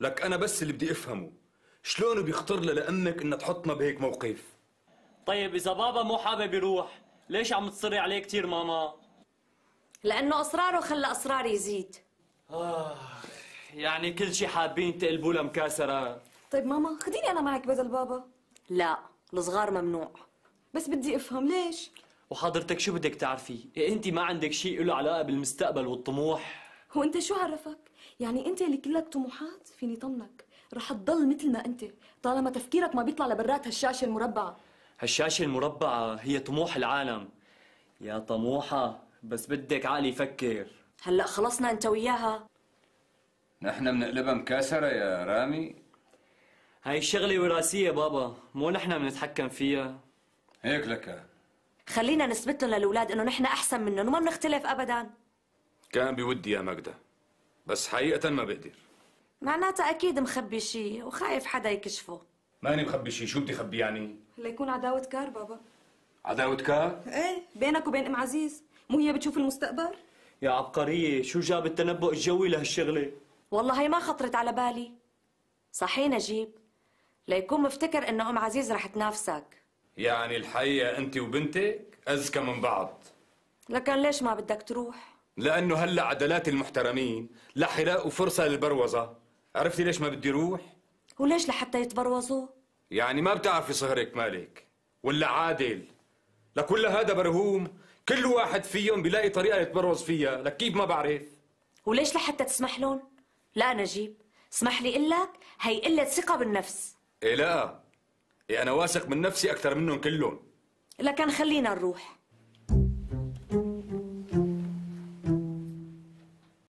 لك انا بس اللي بدي افهمه شلون بيخطر لها لامك انها تحطنا بهيك موقف طيب اذا بابا مو حابب يروح ليش عم تصري عليه كثير ماما لانه اصراره خلى اصراري يزيد آه يعني كل شيء حابين تقلبوا لمكاسره طيب ماما خديني انا معك بدل بابا لا الصغار ممنوع بس بدي افهم ليش وحضرتك شو بدك تعرفي إيه انت ما عندك شيء له علاقه بالمستقبل والطموح وانت شو عرفك؟ يعني انت اللي كلك طموحات فيني طمنك رح تضل مثل ما انت طالما تفكيرك ما بيطلع لبرات هالشاشة المربعة هالشاشة المربعة هي طموح العالم يا طموحة بس بدك عقلي يفكر هلا خلصنا انت وياها نحن بنقلبها مكاسرة يا رامي هاي الشغلة وراثية بابا مو نحن بنتحكم فيها هيك لك خلينا نثبت لهم للاولاد انه نحن احسن منهم وما بنختلف ابدا كان بودي يا ماجدة بس حقيقة ما بقدر معناتها أكيد مخبي شيء وخايف حدا يكشفه ماني مخبي شيء شو بدي خبي يعني؟ ليكون عداوة كار بابا عداوة كار؟ ايه بينك وبين ام عزيز مو هي بتشوف المستقبل؟ يا عبقرية شو جاب التنبؤ الجوي لهالشغلة؟ والله هي ما خطرت على بالي صحي نجيب ليكون مفتكر انه ام عزيز رح تنافسك يعني الحقيقة انت وبنتك اذكى من بعض لكن ليش ما بدك تروح؟ لانه هلا عدلات المحترمين رح يلاقوا فرصه للبروزه عرفتي ليش ما بدي روح وليش لحتى يتبروزوا يعني ما بتعرفي صهرك مالك ولا عادل لكل هذا برهوم كل واحد فيهم بيلاقي طريقه يتبروز فيها لك كيف ما بعرف وليش لحتى تسمح لهم لا نجيب اسمح لي اقول لك هي قله ثقه بالنفس ايه لا إيه انا واثق من نفسي اكثر منهم كلهم لكن خلينا نروح